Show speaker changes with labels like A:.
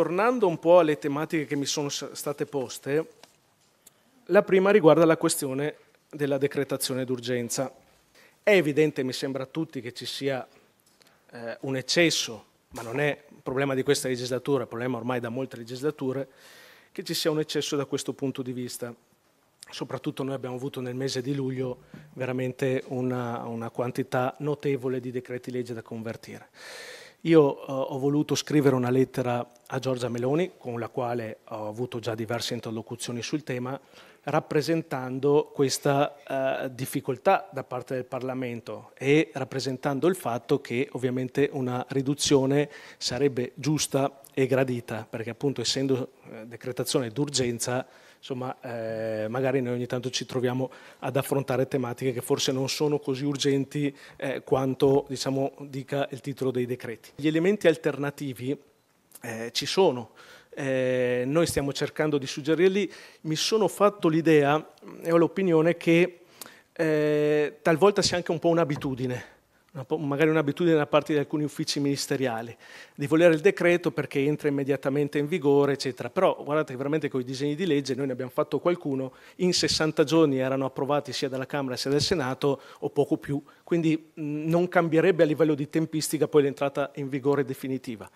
A: tornando un po' alle tematiche che mi sono state poste, la prima riguarda la questione della decretazione d'urgenza. È evidente, mi sembra a tutti, che ci sia eh, un eccesso, ma non è un problema di questa legislatura, è un problema ormai da molte legislature, che ci sia un eccesso da questo punto di vista. Soprattutto noi abbiamo avuto nel mese di luglio veramente una, una quantità notevole di decreti legge da convertire. Io eh, ho voluto scrivere una lettera a Giorgia Meloni, con la quale ho avuto già diverse interlocuzioni sul tema, rappresentando questa eh, difficoltà da parte del Parlamento e rappresentando il fatto che ovviamente una riduzione sarebbe giusta e gradita, perché appunto essendo eh, decretazione d'urgenza, insomma, eh, magari noi ogni tanto ci troviamo ad affrontare tematiche che forse non sono così urgenti eh, quanto diciamo, dica il titolo dei decreti. Gli elementi alternativi eh, ci sono. Eh, noi stiamo cercando di suggerirli, mi sono fatto l'idea e ho l'opinione che eh, talvolta sia anche un po' un'abitudine, una, magari un'abitudine da parte di alcuni uffici ministeriali, di volere il decreto perché entra immediatamente in vigore, eccetera. Però guardate che veramente con i disegni di legge noi ne abbiamo fatto qualcuno, in 60 giorni erano approvati sia dalla Camera sia dal Senato o poco più, quindi mh, non cambierebbe a livello di tempistica poi l'entrata in vigore definitiva.